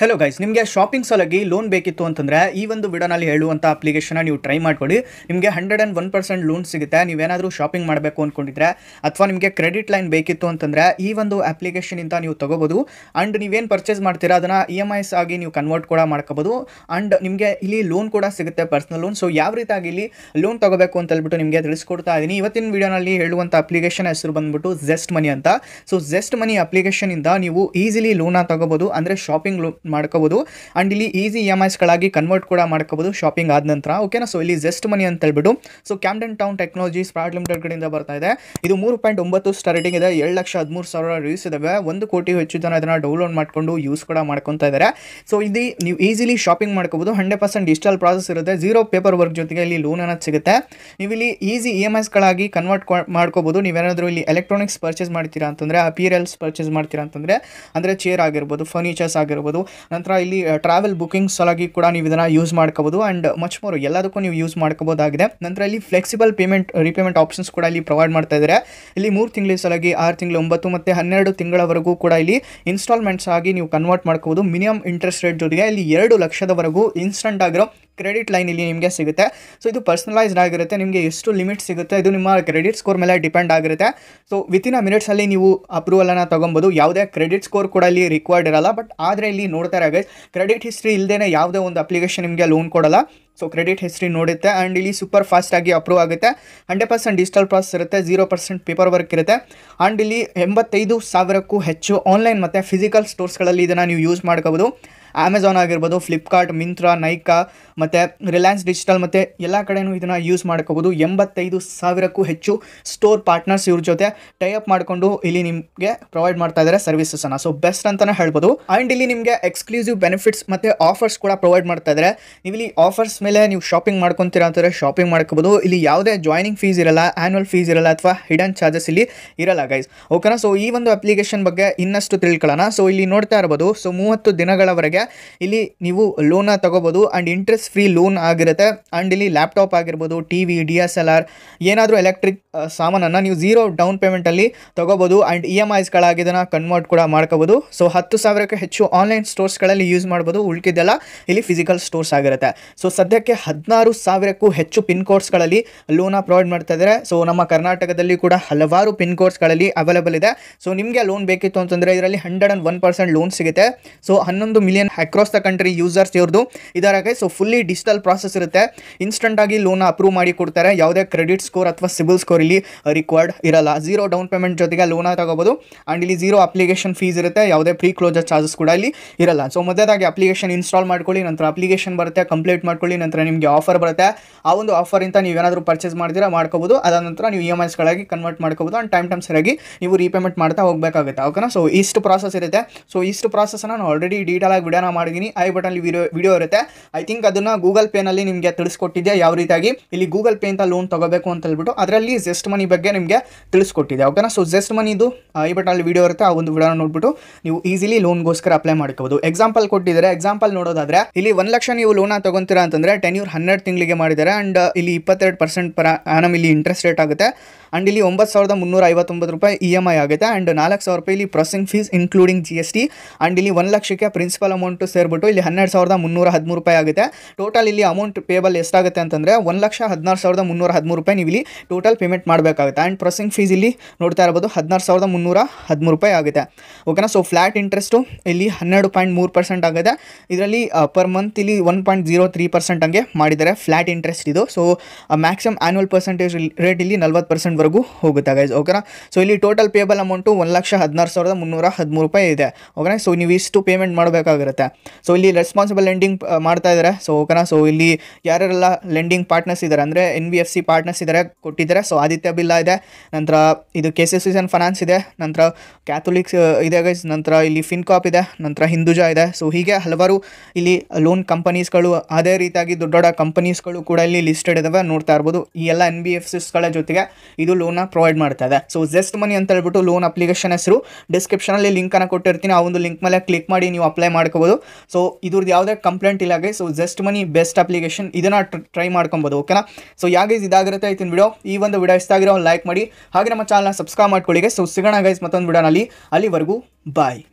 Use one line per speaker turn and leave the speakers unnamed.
hello guys ನಿಮಗೆ shopping ಸಲಾಗಿ loan ಬೇಕಿತ್ತು ಅಂತಂದರೆ ಈ ಒಂದು ವಿಡಿಯೋನಲ್ಲಿ ಹೇಳುವಂಥ ಅಪ್ಲಿಕೇಶನ ನೀವು ಟ್ರೈ ಮಾಡ್ಕೊಡಿ ನಿಮಗೆ hundred and one percent loan ಸಿಗುತ್ತೆ ನೀವೇನಾದರೂ ಶಾಪಿಂಗ್ ಮಾಡಬೇಕು ಅಂದ್ಕೊಂಡಿದ್ರೆ ಅಥವಾ ನಿಮಗೆ ಕ್ರೆಡಿಟ್ ಲೈನ್ ಬೇಕಿತ್ತು ಅಂತಂದರೆ ಈ ಒಂದು ಅಪ್ಲಿಕೇಶನಿಂದ ನೀವು ತೊಗೋಬೋದು ಆ್ಯಂಡ್ ನೀವೇನು ಪರ್ಚೇಸ್ ಮಾಡ್ತೀರಾ ಅದನ್ನು ಇ e ಎಮ್ ಐಸ್ ಆಗಿ ನೀವು ಕನ್ವರ್ಟ್ ಕೂಡ ಮಾಡ್ಕೋಬೋದು ಆ್ಯಂಡ್ ನಿಮಗೆ ಇಲ್ಲಿ ಲೋನ್ ಕೂಡ ಸಿಗುತ್ತೆ ಪರ್ಸ್ನಲ್ ಲೋನ್ ಸೊ ಯಾವ ರೀತಿಯಾಗಿ ಇಲ್ಲಿ ಲೋನ್ ತೊಗೋಬೇಕು ಅಂತ ಹೇಳ್ಬಿಟ್ಟು ನಿಮಗೆ ತಿಳಿಸ್ಕೊಡ್ತಾ ಇದ್ದೀನಿ ಇವತ್ತಿನ ವಿಡಿಯೋನಲ್ಲಿ ಹೇಳುವಂಥ ಅಪ್ಲಿಕೇಶನ್ ಹೆಸರು ಬಂದ್ಬಿಟ್ಟು ಜೆಸ್ಟ್ ಮನಿ ಅಂತ ಸೊ ಜೆಸ್ಟ್ ಮನಿ ಅಪ್ಲಿಕೇಶನಿಂದ ನೀವು ಈಸಿಲಿ ಲೋನ ತೊಗೋಬೋದು ಅಂದರೆ ಶಾಪಿಂಗ್ ಲೋನ್ ಮಾಡ್ಕೋಬೋದು ಆ್ಯಂಡ್ ಇಲ್ಲಿ ಈಸಿ ಇ ಎಮ್ ಐಸ್ಗಳಾಗಿ ಕನ್ವರ್ಟ್ ಕೂಡ ಮಾಡ್ಕೋಬೋದು ಶಾಪಿಂಗ್ ಆದ ನಂತರ ಓಕೆನಾ ಸೊ ಇಲ್ಲಿ ಜೆಸ್ಟ್ ಮನಿ ಅಂತ ಹೇಳ್ಬಿಟ್ಟು so Camden Town Technologies private limited ಕಡೆಯಿಂದ ಬರ್ತಾ ಇದೆ ಇದು ಮೂರು ಪಾಯಿಂಟ್ ಒಂಬತ್ತು ಸ್ಟಾರ್ಟಿಂಗ್ ಇದೆ ಎರಡು ಲಕ್ಷ ಹದಿಮೂರು ಸಾವಿರ ರಿವ್ಯೂಸ್ ಇದಾವೆ ಒಂದು ಕೋಟಿ ಹೆಚ್ಚು ಜನ ಇದನ್ನು ಡೌನ್ಲೋಡ್ ಮಾಡಿಕೊಂಡು ಯೂಸ್ ಕೂಡ ಮಾಡ್ಕೊತಾ ಇದ್ದಾರೆ ಸೊ ಇಲ್ಲಿ ನೀವು ಈಸಿಲಿ ಶಾಪಿಂಗ್ ಮಾಡ್ಕೋಬೋದು ಹಂಡ್ರೆಡ್ ಪರ್ಸೆಂಟ್ ಡಿಜಿಟಲ್ ಪ್ರಾಸೆಸ್ ಇರುತ್ತೆ ಜೀರೋ ಪೇಪರ್ ವರ್ಕ್ ಜೊತೆಗೆ ಇಲ್ಲಿ ಲೋನ್ ಅನ್ನೋದು ಸಿಗುತ್ತೆ ನೀವು ಇಲ್ಲಿ ಈಸಿ ಇ ಎಮ್ ಐಸ್ಗಳಾಗಿ ಕನ್ವರ್ಟ್ ಮಾಡ್ಕೋಬೋದು ನೀವೇನಾದರೂ ಇಲ್ಲಿ ಎಲೆಕ್ಟ್ರಾನಿಕ್ಸ್ ಪರ್ಚೇಸ್ ಮಾಡ್ತೀರಾ ಅಂತಂದರೆ ಅಪೀರಿಯಲ್ಸ್ ಪರ್ಚೇಸ್ ಮಾಡ್ತೀರಾ ಅಂತಂದರೆ ಅಂದರೆ ಚೇರ್ ಆಗಿರ್ಬೋದು ಫರ್ನಿಚರ್ಸ್ ಆಗಿರ್ಬೋದು ನಂತರ ಇಲ್ಲಿ ಟ್ರಾವೆಲ್ ಬುಕಿಂಗ್ ಸಲಾಗಿ ಕೂಡ ನೀವು ಇದನ್ನು ಯೂಸ್ ಮಾಡ್ಕೋಬೋದು ಆ್ಯಂಡ್ ಮಚ್ ಮೋರ್ ಎಲ್ಲದಕ್ಕೂ ನೀವು ಯೂಸ್ ಮಾಡ್ಕೋಬೋದಾಗಿದೆ ನಂತರ ಇಲ್ಲಿ ಫ್ಲೆಕ್ಸಿಬಲ್ ಪೇಮೆಂಟ್ ರೀಪೇಮೆಂಟ್ ಆಪ್ಷನ್ಸ್ ಕೂಡ ಇಲ್ಲಿ ಪ್ರೊವೈಡ್ ಮಾಡ್ತಾ ಇದ್ದಾರೆ ಇಲ್ಲಿ ಮೂರು ತಿಂಗಳ ಸಲಾಗಿ ಆರು ತಿಂಗಳು ಒಂಬತ್ತು ಮತ್ತು ಹನ್ನೆರಡು ತಿಂಗಳವರೆಗೂ ಕೂಡ ಇಲ್ಲಿ ಇನ್ಸ್ಟಾಲ್ಮೆಂಟ್ಸ್ ಆಗಿ ನೀವು ಕನ್ವರ್ಟ್ ಮಾಡ್ಕೋಬೋದು ಮಿನಿಮಮ್ ಇಂಟ್ರೆಸ್ಟ್ ರೇಟ್ ಜೊತೆಗೆ ಇಲ್ಲಿ ಎರಡು ಲಕ್ಷದವರೆಗೂ ಇನ್ಸ್ಟಂಟ್ ಆಗಿರೋ ಕ್ರೆಡಿಟ್ ಲೈನ್ ಇಲ್ಲಿ ನಿಮಗೆ ಸಿಗುತ್ತೆ ಸೊ ಇದು ಪರ್ಸನಲೈಸ್ಡ್ ಆಗಿರುತ್ತೆ ನಿಮಗೆ ಎಷ್ಟು ಲಿಮಿಟ್ ಸಿಗುತ್ತೆ ಇದು ನಿಮ್ಮ ಕ್ರೆಡಿಟ್ ಸ್ಕೋರ್ ಮೇಲೆ ಡಿಪೆಂಡ್ ಆಗಿರುತ್ತೆ ಸೊ ವಿತಿನ್ ಅ ಮಿನಿಟ್ಸಲ್ಲಿ ನೀವು ಅಪ್ರೂವಲನ್ನು ತೊಗೊಬೋದು ಯಾವುದೇ ಕ್ರೆಡಿಟ್ ಸ್ಕೋರ್ ಕೂಡ ಇಲ್ಲಿ ರಿಕ್ವೈರ್ಡ್ ಇರಲ್ಲ ಬಟ್ ಆದರೆ ಇಲ್ಲಿ ನೋಡ್ತಾರೆ ಗೈಸ್ ಕ್ರೆಡಿಟ್ ಹಿಸ್ಟ್ರಿ ಇಲ್ಲದೇ ಯಾವುದೇ ಒಂದು ಅಪ್ಲಿಕೇಶನ್ ನಿಮಗೆ ಲೋನ್ ಕೊಡಲ್ಲ ಸೊ ಕ್ರೆಡಿಟ್ ಹಿಸ್ಟ್ರಿ ನೋಡುತ್ತೆ ಆ್ಯಂಡ್ ಇಲ್ಲಿ ಸೂಪರ್ ಫಾಸ್ಟಾಗಿ ಅಪ್ರೂವ್ ಆಗುತ್ತೆ ಹಂಡ್ರೆಡ್ ಪರ್ಸೆಂಟ್ ಡಿಜಿಟಲ್ ಪ್ರಾಸ್ ಇರುತ್ತೆ ಜೀರೋ ಪರ್ಸೆಂಟ್ ಪೇಪರ್ ವರ್ಕ್ ಇರುತ್ತೆ ಆ್ಯಂಡ್ ಇಲ್ಲಿ ಎಂಬತ್ತೈದು ಸಾವಿರಕ್ಕೂ ಹೆಚ್ಚು ಆನ್ಲೈನ್ ಮತ್ತು ಫಿಸಿಕಲ್ ಸ್ಟೋರ್ಸ್ಗಳಲ್ಲಿ ಇದನ್ನು ನೀವು ಯೂಸ್ ಮಾಡ್ಕೋಬೋದು ಅಮೆಝಾನ್ ಆಗಿರ್ಬೋದು ಫ್ಲಿಪ್ಕಾರ್ಟ್ ಮಿಂತ್ರಾ ನೈಕಾ ಮತ್ತು ರಿಲಯನ್ಸ್ ಡಿಜಿಟಲ್ ಮತ್ತು ಎಲ್ಲ ಕಡೆಯೂ ಇದನ್ನು ಯೂಸ್ ಮಾಡ್ಕೋಬೋದು ಎಂಬತ್ತೈದು ಸಾವಿರಕ್ಕೂ ಹೆಚ್ಚು ಸ್ಟೋರ್ ಪಾರ್ಟ್ನರ್ಸ್ ಇವ್ರ ಜೊತೆ ಟೈಅಪ್ ಮಾಡಿಕೊಂಡು ಇಲ್ಲಿ ನಿಮಗೆ ಪ್ರೊವೈಡ್ ಮಾಡ್ತಾ ಇದ್ದಾರೆ ಅನ್ನ ಸೊ ಬೆಸ್ಟ್ ಅಂತಲೇ ಹೇಳ್ಬೋದು ಆ್ಯಂಡ್ ಇಲ್ಲಿ ನಿಮಗೆ ಎಕ್ಸ್ಕ್ಲೂಸಿವ್ ಬೆನಿಫಿಟ್ಸ್ ಮತ್ತು ಆಫರ್ಸ್ ಕೂಡ ಪ್ರೊವೈಡ್ ಮಾಡ್ತಾ ಇದ್ದಾರೆ ನೀವು ಇಲ್ಲಿ ಆಫರ್ಸ್ ಮೇಲೆ ನೀವು ಶಾಪಿಂಗ್ ಮಾಡ್ಕೊತೀರ ಅಂತಂದರೆ ಶಾಪಿಂಗ್ ಮಾಡ್ಕೋಬೋದು ಇಲ್ಲಿ ಯಾವುದೇ ಜಾಯ್ನಿಂಗ್ ಫೀಸ್ ಇರಲ್ಲ ಆ್ಯನ್ಯಲ್ ಫೀಸ್ ಇರಲ್ಲ ಅಥವಾ ಹಿಡನ್ ಚಾರ್ಜಸ್ ಇಲ್ಲಿ ಇರಲ್ಲ ಗೈಸ್ ಓಕೆನಾ ಸೊ ಈ ಒಂದು ಅಪ್ಲಿಕೇಶನ್ ಬಗ್ಗೆ ಇನ್ನಷ್ಟು ತಿಳ್ಕೊಳ್ಳೋಣ ಸೊ ಇಲ್ಲಿ ನೋಡ್ತಾ ಇರ್ಬೋದು ಸೊ ಮೂವತ್ತು ದಿನಗಳವರೆಗೆ ಇಲ್ಲಿ ನೀವು ಲೋನ ತಗೋಬಹುದು ಅಂಡ್ ಇಂಟ್ರೆಸ್ಟ್ ಫ್ರೀ ಲೋನ್ ಆಗಿರುತ್ತೆ ಅಂಡ್ ಇಲ್ಲಿ ಲ್ಯಾಪ್ಟಾಪ್ ಆಗಿರ್ಬೋದು T V D S L R ಏನಾದರೂ ಎಲೆಕ್ಟ್ರಿಕ್ ಸಾಮಾನನ್ನು ನೀವು ಝೀರೋ ಡೌನ್ ಪೇಮೆಂಟಲ್ಲಿ ತೊಗೋಬೋದು ಆ್ಯಂಡ್ ಇ ಎಮ್ ಐಸ್ಗಳಾಗಿ ಕನ್ವರ್ಟ್ ಕೂಡ ಮಾಡ್ಕೋಬೋದು ಸೊ ಹತ್ತು ಸಾವಿರಕ್ಕೆ ಹೆಚ್ಚು ಆನ್ಲೈನ್ ಸ್ಟೋರ್ಸ್ಗಳಲ್ಲಿ ಯೂಸ್ ಮಾಡ್ಬೋದು ಉಳ್ಕಿದ್ದೆಲ್ಲ ಇಲ್ಲಿ ಫಿಸಿಕಲ್ ಸ್ಟೋರ್ಸ್ ಆಗಿರುತ್ತೆ ಸೊ ಸದ್ಯಕ್ಕೆ ಹದಿನಾರು ಸಾವಿರಕ್ಕೂ ಹೆಚ್ಚು ಪಿನ್ ಕೋಡ್ಸ್ಗಳಲ್ಲಿ ಲೋನ ಪ್ರೊವೈಡ್ ಮಾಡ್ತಾ ಇದ್ದಾರೆ ಸೊ ನಮ್ಮ ಕರ್ನಾಟಕದಲ್ಲಿ ಕೂಡ ಹಲವಾರು ಪಿನ್ ಕೋಡ್ಸ್ಗಳಲ್ಲಿ ಅವೈಲೇಬಲ್ ಇದೆ ಸೊ ನಿಮಗೆ ಲೋನ್ ಬೇಕಿತ್ತು ಅಂತಂದರೆ ಇದರಲ್ಲಿ hundred and one percent loan ಸಿಗುತ್ತೆ ಸೊ ಹನ್ನೊಂದು million across the country users ಇವ್ರದ್ದು ಇದರಾಗೆ ಸೊ ಫುಲ್ಲಿ ಡಿಜಿಟಲ್ ಪ್ರಾಸೆಸ್ ಇರುತ್ತೆ ಆಗಿ ಲೋನ್ ಅಪ್ರೂವ್ ಮಾಡಿ ಕೊಡ್ತಾರೆ ಯಾವುದೇ ಕ್ರೆಡಿಟ್ ಸ್ಕೋರ್ ಅಥವಾ ಸಿಬಿಲ್ ಸ್ಕೋರ್ ಇಲ್ಲಿ ರಿಕ್ವರ್ಡ್ uh, ಇರಲ್ಲ ಝೀರೋ ಡೌನ್ ಪೇಮೆಂಟ್ ಜೊತೆಗೆ ಲೋನ ತಗೋಬೋದು ಆ್ಯಂಡ್ ಇಲ್ಲಿ ಝೀರೋ ಅಪ್ಲಿಕೇಶನ್ ಫೀಸ್ ಇರುತ್ತೆ ಯಾವುದೇ ಪ್ರೀ ಕ್ಲೋಜರ್ ಚಾರ್ಜಸ್ ಕೂಡ ಇಲ್ಲಿ ಇರಲ್ಲ ಸೊ ಮೊದಲಾಗಿ ಅಪ್ಲಿಕೇಶನ್ ಇನ್ಸ್ಟಾಲ್ ಮಾಡ್ಕೊಳ್ಳಿ ನಂತರ ಅಪ್ಲಿಕೇಶನ್ ಬರುತ್ತೆ ಕಂಪ್ಲೀಟ್ ಮಾಡ್ಕೊಳ್ಳಿ ನಂತರ ನಿಮಗೆ ಆಫರ್ ಬರುತ್ತೆ ಆ ಒಂದು ಆಫರ್ ನೀವು ಏನಾದರೂ ಪರ್ಚೇಸ್ ಮಾಡಿದ್ರೆ ಮಾಡ್ಕೋಬೋದು ಅದಾದ ನಂತರ ನೀವು ಇ ಎಮ್ ಐಸ್ಗಳಾಗಿ ಕನ್ವರ್ಟ್ ಮಾಡ್ಕೋಬೋದು ಆ್ಯಂಡ್ ಟೈಮ್ ಟೈಮ್ ಸರಿಯಾಗಿ ನೀವು ರೀಪೇಮೆಂಟ್ ಮಾಡ್ತಾ ಹೋಗಬೇಕಾಗುತ್ತೆ ಓಕೆನಾ ಸೊ ಇಷ್ಟು ಪ್ರಾಸೆಸ್ ಇರುತ್ತೆ ಸೊ ಇಷ್ಟು ಪ್ರಾಸೆಸ್ನ ನಾನು ಆಲ್ರೆಡಿ ಡೀಟೇಲ್ ಆಗಿ ಬಿಡ ಮಾಡಿದೀನಿ ಮಾಡಿದ್ದೀನಿ ಐ ಬಟನ್ ವಿಡಿಯೋ ವಿಡಿಯೋ ಇರುತ್ತೆ ಐ ತಿಂಕ್ ಅದನ್ನ ಗೂಗಲ್ ನಲ್ಲಿ ನಿಮಗೆ ತಿಳಿಸ್ಕೊಟ್ಟಿದ್ದೆ ಯಾವ ರೀತಿಯಾಗಿ ಇಲ್ಲಿ ಗೂಗಲ್ ಪೇ ಅಂತ ಲೋನ್ ತಗೋಬೇಕು ಅಂತ ಹೇಳ್ಬಿಟ್ಟು ಅದರಲ್ಲಿ ಜೆಸ್ಟ್ ಮನಿ ಬಗ್ಗೆ ನಿಮಗೆ ತಿಳಿಸ್ಕೊಟ್ಟಿದೆ ಓಕೆನಾ ಸೊ ಜೆಸ್ಟ್ ಮನಿದು ಐ ಅಲ್ಲಿ ವಿಡಿಯೋ ಇರುತ್ತೆ ಆ ಒಂದು ವಿಡಿಯೋ ನೋಡ್ಬಿಟ್ಟು ನೀವು ಈಸಿಲಿ ಗೋಸ್ಕರ ಅಪ್ಲೈ ಮಾಡ್ಕೋಬಹುದು ಎಕ್ಸಾಂಪಲ್ ಕೊಟ್ಟಿದ್ದಾರೆ ಎಕ್ಸಾಂಪಲ್ ನೋಡೋದಾದ್ರೆ ಇಲ್ಲಿ ಒಂದು ಲಕ್ಷ ನೀವು ಲೋನ್ ತೊಗೊತೀರಾ ಅಂತಂದರೆ ಟೆನ್ ಇವ್ರ ಹನ್ನೆರಡು ತಿಂಗಳಿಗೆ ಮಾಡಿದ್ದಾರೆ ಅಂಡ್ ಇಲ್ಲಿ ಇಪ್ಪತ್ತೆರಡು ಪರ್ಸೆಂಟ್ ಪರ ಆನಮ್ ಇಲ್ಲಿ ಇಂಟ್ರೆಸ್ಟ್ ರೇಟ್ ಆಗುತ್ತೆ ಅಂಡ್ ಇಲ್ಲಿ ಒಂಬತ್ತು ಸಾವಿರದ ಮುನ್ನೂರ ಐವತ್ತೊಂಬತ್ತು ರೂಪಾಯಿ ಇ ಎಮ್ ಐ ಆಗುತ್ತೆ ಅಂಡ್ ನಾಲ್ಕು ಸಾವಿರ ರೂಪಾಯಿ ಇಲ್ಲಿ processing fees including G S T and ಇಲ್ಲಿ ಒಂದು ಲಕ್ಷಕ್ಕೆ ಪ್ರಿನ್ಸಿಪಲ್ ಅಮೌಂಟ್ ಅಮೌಂಟ್ ಸೇರಿಬಿಟ್ಟು ಇಲ್ಲಿ ಹನ್ನೆರಡು ಸಾವಿರದ ಮುನ್ನೂರ ಹದಿಮೂರು ರೂಪಾಯಿ ಆಗುತ್ತೆ ಟೋಟಲ್ ಇಲ್ಲಿ ಅಮೌಂಟ್ ಪೇಬಲ್ ಎಷ್ಟಾಗುತ್ತೆ ಅಂತಂದರೆ ಒಂದು ಲಕ್ಷ ಹದಿನಾರು ಸಾವಿರದ ಮುನ್ನೂರ ಹದಿಮೂರು ರೂಪಾಯಿ ನೀವು ಇಲ್ಲಿ ಟೋಟಲ್ ಪೇಮೆಂಟ್ ಮಾಡಬೇಕಾಗುತ್ತೆ ಆ್ಯಂಡ್ ಪ್ರೊಸೆಸಿಂಗ್ ಫೀಸ್ ಇಲ್ಲಿ ನೋಡ್ತಾ ಇರ್ಬೋದು ಹದಿನಾರು ಸಾವಿರದ ಮುನ್ನೂರ ಹದಿಮೂರು ರೂಪಾಯಿ ಆಗುತ್ತೆ ಓಕೆನಾ ಸೊ ಫ್ಲ್ಯಾಟ್ ಇಂಟ್ರೆಸ್ಟು ಇಲ್ಲಿ ಹನ್ನೆರಡು ಪಾಯಿಂಟ್ ಮೂರು ಪರ್ಸೆಂಟ್ ಆಗುತ್ತೆ ಇದರಲ್ಲಿ ಪರ್ ಮಂತ್ ಇಲ್ಲಿ one point zero three percent ಹಂಗೆ ಮಾಡಿದ್ದಾರೆ ಫ್ಲ್ಯಾಟ್ ಇಂಟ್ರೆಸ್ಟ್ ಇದು so maximum annual percentage rate ಇಲ್ಲಿ ನಲ್ವತ್ತು ವರೆಗೂ ಹೋಗುತ್ತೆ ಗೈಸ್ ಓಕೆನಾ ಸೊ ಇಲ್ಲಿ ಟೋಟಲ್ ಪೇಬಲ್ ಅಮೌಂಟು ಒಂದು ಲಕ್ಷ ಹದಿನಾರು ಸಾವಿರದ ಮುನ್ನೂರ ಹದಿಮೂರು ರೂಪಾಯಿ ಇದೆ ಓಕೆನಾ ಸೊ ನೀವು ಇಷ್ಟು ಪೇಮೆಂಟ್ ಮಾಡಬೇಕಾಗಿರುತ್ತೆ ಆಗುತ್ತೆ ಸೊ ಇಲ್ಲಿ ರೆಸ್ಪಾನ್ಸಿಬಲ್ ಲೆಂಡಿಂಗ್ ಮಾಡ್ತಾ ಇದ್ದಾರೆ ಸೊ ಓಕೆನಾ ಸೊ ಇಲ್ಲಿ ಯಾರ್ಯಾರೆಲ್ಲ ಲೆಂಡಿಂಗ್ ಪಾರ್ಟ್ನರ್ಸ್ ಇದ್ದಾರೆ ಅಂದರೆ N B F C partners ಇದ್ದಾರೆ ಕೊಟ್ಟಿದ್ದಾರೆ ಸೊ ಆದಿತ್ಯ ಬಿಲ್ಲಾ ಇದೆ ನಂತರ ಇದು ಕೆ ಸಿ ಸಿ ಫೈನಾನ್ಸ್ ಇದೆ ನಂತರ ಕ್ಯಾಥೋಲಿಕ್ಸ್ ಇದೆ ಗೈಸ್ ನಂತರ ಇಲ್ಲಿ ಫಿನ್ಕಾಪ್ ಇದೆ ನಂತರ ಹಿಂದೂಜಾ ಇದೆ ಸೊ ಹೀಗೆ ಹಲವಾರು ಇಲ್ಲಿ ಲೋನ್ ಕಂಪನೀಸ್ಗಳು ಅದೇ ರೀತಿಯಾಗಿ ದೊಡ್ಡ ದೊಡ್ಡ ಕಂಪನೀಸ್ಗಳು ಕೂಡ ಇಲ್ಲಿ ಲಿಸ್ಟೆಡ್ ಇದಾವೆ ನೋಡ್ತಾ ಇರ್ಬೋದು ಈ ಎಲ್ಲ ಎನ್ ಬಿ ಎಫ್ ಸಿಸ್ಗಳ ಜೊತೆಗೆ ಇದು ಲೋನ್ನ ಪ್ರೊವೈಡ್ ಮಾಡ್ತಾ ಇದೆ ಸೊ ಜೆಸ್ಟ್ ಮನಿ ಅಂತ ಹೇಳ್ಬಿಟ್ಟು ಲೋನ್ ಅಪ್ಲಿಕೇಶನ್ ಹೆಸರು ಅಲ್ಲಿ ಲಿಂಕ್ ಲಿಂಕನ್ನು ಕೊಟ್ಟಿರ್ತೀನಿ ಆ ಒಂದು ಲಿಂಕ್ ಮೇಲೆ ಕ್ಲಿಕ್ ಮಾಡಿ ನೀವು ಅಪ್ಲೈ ಮಾಡ್ಕೋ ಮಾಡ್ಕೋಬೋದು ಸೊ ಇದ್ರದ್ದು ಯಾವುದೇ ಕಂಪ್ಲೇಂಟ್ ಇಲ್ಲ guys so Zest Money best application ಇದನ್ನ ಟ್ರೈ ಮಾಡ್ಕೊಬೋದು ಓಕೆನಾ ಸೊ ಯಾಗೈಸ್ ಇದಾಗಿರುತ್ತೆ ಇತ್ತಿನ ವಿಡಿಯೋ ಈ ಒಂದು ವಿಡಿಯೋ ಇಷ್ಟ ಆಗಿರೋ ಲೈಕ್ ಮಾಡಿ ಹಾಗೆ ನಮ್ಮ ಚಾನಲ್ನ ಸಬ್ಸ್ಕ್ರೈಬ್ ಮಾಡ್ಕೊಳ್ಳಿ ಸೊ ಸಿಗೋಣ ಗೈಸ್ ಮತ್ತೊಂದು ವಿಡಿಯೋನಲ್ಲಿ ಅಲ್ಲಿವರೆಗೂ ಬಾಯ್